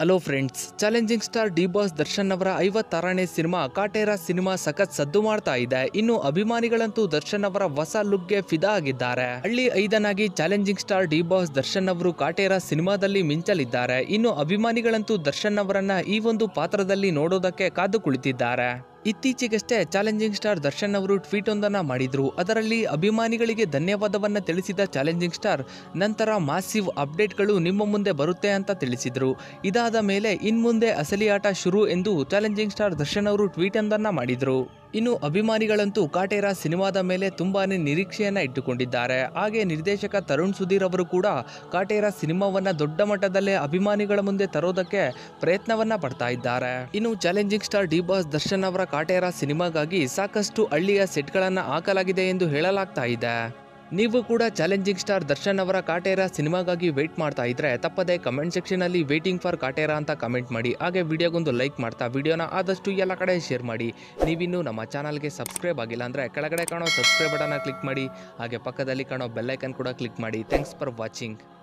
hello friends challenging star D boss Darshan ಅವರ ಐವತ್ತಾರನೇ cinema Kaatera cinema ಸಖತ್ ಸದ್ದು ಮಾಡ್ತಾ ಇದೆ ಇನ್ನು ಅಭಿಮಾನಿಗಳಂತೂ ದರ್ಶನ್ ಅವರ ಹೊಸ ಲುಕ್ಗೆ ಫಿದಾ ಆಗಿದ್ದಾರೆ ಹಳ್ಳಿ ಐದನಾಗಿ challenging star D boss Darshan ಅವರು ಕಾಟೇರ ಸಿನಿಮಾದಲ್ಲಿ ಮಿಂಚಲಿದ್ದಾರೆ ಇನ್ನು ಅಭಿಮಾನಿಗಳಂತೂ ದರ್ಶನ್ ಅವರನ್ನ ಈ ಒಂದು ಪಾತ್ರದಲ್ಲಿ ನೋಡೋದಕ್ಕೆ ಕಾದು ಕುಳಿತಿದ್ದಾರೆ ಇತ್ತೀಚೆಗಷ್ಟೇ ಚಾಲೆಂಜಿಂಗ್ ಸ್ಟಾರ್ ದರ್ಶನ್ ಅವರು ಟ್ವೀಟ್ ಒಂದನ್ನು ಮಾಡಿದ್ರು ಅದರಲ್ಲಿ ಅಭಿಮಾನಿಗಳಿಗೆ ಧನ್ಯವಾದವನ್ನು ತಿಳಿಸಿದ ಚಾಲೆಂಜಿಂಗ್ ಸ್ಟಾರ್ ನಂತರ ಮಾಸಿವ್ ಅಪ್ಡೇಟ್ಗಳು ನಿಮ್ಮ ಮುಂದೆ ಬರುತ್ತೆ ಅಂತ ತಿಳಿಸಿದರು ಇದಾದ ಮೇಲೆ ಇನ್ಮುಂದೆ ಅಸಲಿ ಆಟ ಶುರು ಎಂದು ಚಾಲೆಂಜಿಂಗ್ ಸ್ಟಾರ್ ದರ್ಶನ್ ಅವರು ಟ್ವೀಟ್ ಒಂದನ್ನು ಮಾಡಿದರು ಇನ್ನು ಅಭಿಮಾನಿಗಳಂತೂ ಕಾಟೇರ ಸಿನಿಮಾದ ಮೇಲೆ ತುಂಬಾ ನಿರೀಕ್ಷೆಯನ್ನು ಇಟ್ಟುಕೊಂಡಿದ್ದಾರೆ ಹಾಗೆ ನಿರ್ದೇಶಕ ತರುಣ್ ಸುಧೀರ್ ಅವರು ಕೂಡ ಕಾಟೇರ ಸಿನಿಮಾವನ್ನು ದೊಡ್ಡ ಮಟ್ಟದಲ್ಲೇ ಅಭಿಮಾನಿಗಳ ಮುಂದೆ ತರೋದಕ್ಕೆ ಪ್ರಯತ್ನವನ್ನ ಪಡ್ತಾ ಇದ್ದಾರೆ ಇನ್ನು challenging star D boss Darshan ಅವರ ಕಾಟೇರ ಸಿನಿಮಾಗಾಗಿ ಸಾಕಷ್ಟು ಹಳ್ಳಿಯ ಸೆಟ್ಗಳನ್ನು ಹಾಕಲಾಗಿದೆ ಎಂದು ಹೇಳಲಾಗ್ತಾ ಇದೆ ನೀವು ಕೂಡ ಚಾಲೆಂಜಿಂಗ್ ಸ್ಟಾರ್ ದರ್ಶನ್ ಅವರ ಕಾಟೇರ ಸಿನಿಮಾಗಾಗಿ ವೇಟ್ ಮಾಡ್ತಾ ಇದ್ರೆ ತಪ್ಪದೇ ಕಮೆಂಟ್ ಸೆಕ್ಷನಲ್ಲಿ ವೇಟಿಂಗ್ ಫಾರ್ ಕಾಟೇರ ಅಂತ ಕಮೆಂಟ್ ಮಾಡಿ ಹಾಗೆ ವಿಡಿಯೋಗೊಂದು ಲೈಕ್ ಮಾಡ್ತಾ ವಿಡಿಯೋನ ಆದಷ್ಟು ಎಲ್ಲ ಕಡೆ ಶೇರ್ ಮಾಡಿ ನೀವಿನ್ನೂ ನಮ್ಮ ಚಾನಲ್ಗೆ ಸಬ್ಸ್ಕ್ರೈಬ್ ಆಗಿಲ್ಲ ಅಂದರೆ ಕೆಳಗಡೆ ಕಾಣೋ ಸಬ್ಸ್ಕ್ರೈಬ್ ಬಟನ್ನ ಕ್ಲಿಕ್ ಮಾಡಿ ಹಾಗೆ ಪಕ್ಕದಲ್ಲಿ ಕಾಣೋ ಬೆಲ್ಲೈಕನ್ ಕೂಡ ಕ್ಲಿಕ್ ಮಾಡಿ ಥ್ಯಾಂಕ್ಸ್ ಫಾರ್ ವಾಚಿಂಗ್